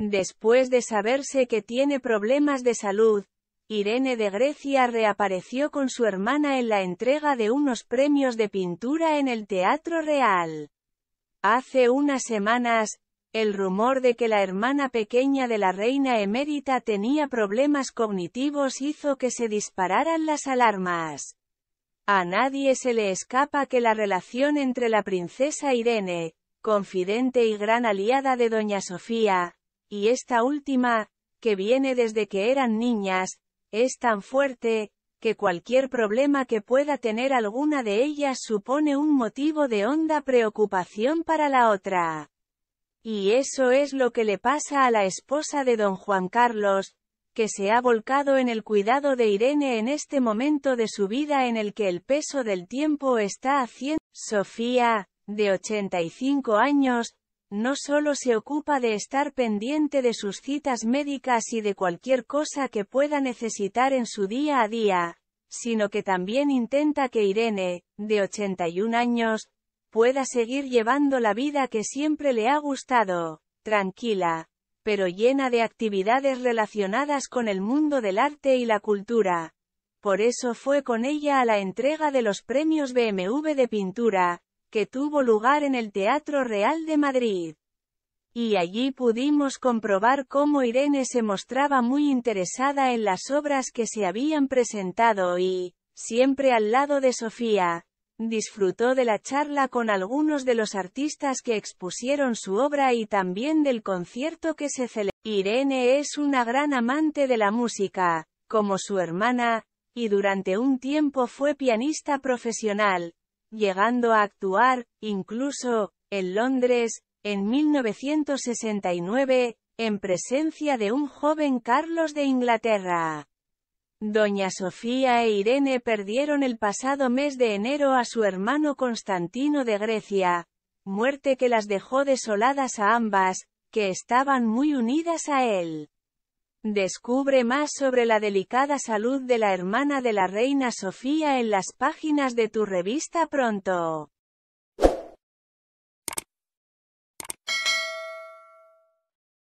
Después de saberse que tiene problemas de salud, Irene de Grecia reapareció con su hermana en la entrega de unos premios de pintura en el Teatro Real. Hace unas semanas, el rumor de que la hermana pequeña de la reina emérita tenía problemas cognitivos hizo que se dispararan las alarmas. A nadie se le escapa que la relación entre la princesa Irene, confidente y gran aliada de doña Sofía, y esta última, que viene desde que eran niñas, es tan fuerte, que cualquier problema que pueda tener alguna de ellas supone un motivo de honda preocupación para la otra. Y eso es lo que le pasa a la esposa de don Juan Carlos, que se ha volcado en el cuidado de Irene en este momento de su vida en el que el peso del tiempo está haciendo. Sofía, de 85 años, no solo se ocupa de estar pendiente de sus citas médicas y de cualquier cosa que pueda necesitar en su día a día, sino que también intenta que Irene, de 81 años, pueda seguir llevando la vida que siempre le ha gustado, tranquila, pero llena de actividades relacionadas con el mundo del arte y la cultura. Por eso fue con ella a la entrega de los premios BMW de pintura, que tuvo lugar en el Teatro Real de Madrid. Y allí pudimos comprobar cómo Irene se mostraba muy interesada en las obras que se habían presentado y, siempre al lado de Sofía, disfrutó de la charla con algunos de los artistas que expusieron su obra y también del concierto que se celebró. Irene es una gran amante de la música, como su hermana, y durante un tiempo fue pianista profesional, llegando a actuar, incluso, en Londres, en 1969, en presencia de un joven Carlos de Inglaterra. Doña Sofía e Irene perdieron el pasado mes de enero a su hermano Constantino de Grecia, muerte que las dejó desoladas a ambas, que estaban muy unidas a él. Descubre más sobre la delicada salud de la hermana de la reina Sofía en las páginas de tu revista pronto.